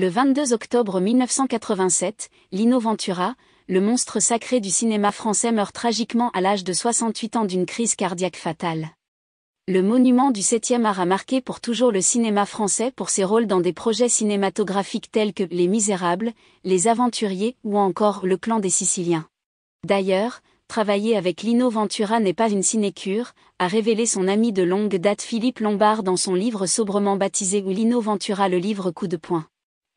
Le 22 octobre 1987, Lino Ventura, le monstre sacré du cinéma français meurt tragiquement à l'âge de 68 ans d'une crise cardiaque fatale. Le monument du 7e art a marqué pour toujours le cinéma français pour ses rôles dans des projets cinématographiques tels que Les Misérables, Les Aventuriers ou encore Le Clan des Siciliens. D'ailleurs, travailler avec Lino Ventura n'est pas une sinécure, a révélé son ami de longue date Philippe Lombard dans son livre sobrement baptisé ou Lino Ventura le livre coup de poing.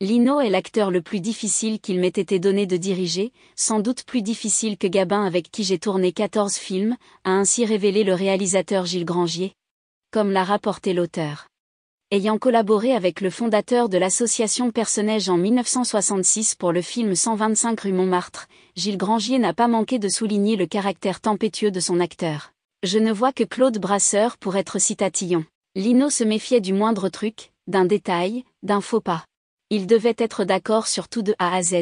Lino est l'acteur le plus difficile qu'il m'ait été donné de diriger, sans doute plus difficile que Gabin avec qui j'ai tourné 14 films, a ainsi révélé le réalisateur Gilles Grangier. Comme l'a rapporté l'auteur. Ayant collaboré avec le fondateur de l'association Personnage en 1966 pour le film 125 rue Montmartre, Gilles Grangier n'a pas manqué de souligner le caractère tempétueux de son acteur. Je ne vois que Claude Brasseur pour être citatillon. Lino se méfiait du moindre truc, d'un détail, d'un faux pas. Il devait être d'accord sur tout de A à Z.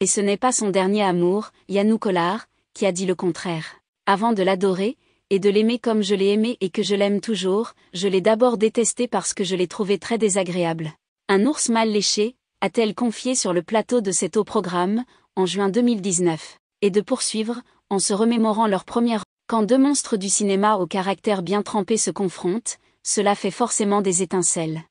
Et ce n'est pas son dernier amour, Yannou Collard, qui a dit le contraire. Avant de l'adorer, et de l'aimer comme je l'ai aimé et que je l'aime toujours, je l'ai d'abord détesté parce que je l'ai trouvé très désagréable. Un ours mal léché, a-t-elle confié sur le plateau de cet haut programme, en juin 2019. Et de poursuivre, en se remémorant leur première... Quand deux monstres du cinéma au caractère bien trempé se confrontent, cela fait forcément des étincelles.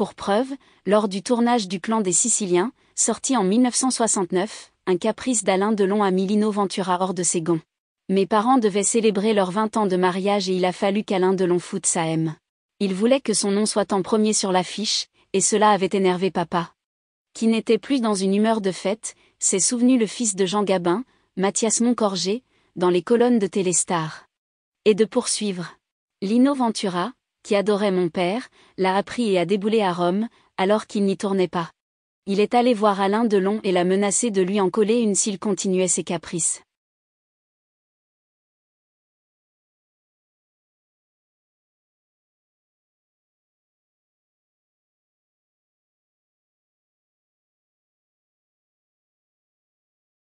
Pour preuve, lors du tournage du Clan des Siciliens, sorti en 1969, un caprice d'Alain Delon a mis Lino Ventura hors de ses gonds. Mes parents devaient célébrer leurs 20 ans de mariage et il a fallu qu'Alain Delon foute sa haine. Il voulait que son nom soit en premier sur l'affiche, et cela avait énervé papa. Qui n'était plus dans une humeur de fête, s'est souvenu le fils de Jean Gabin, Mathias Moncorgé, dans les colonnes de Téléstar. Et de poursuivre. Lino Ventura, qui adorait mon père, l'a appris et a déboulé à Rome, alors qu'il n'y tournait pas. Il est allé voir Alain Delon et l'a menacé de lui en coller une s'il continuait ses caprices.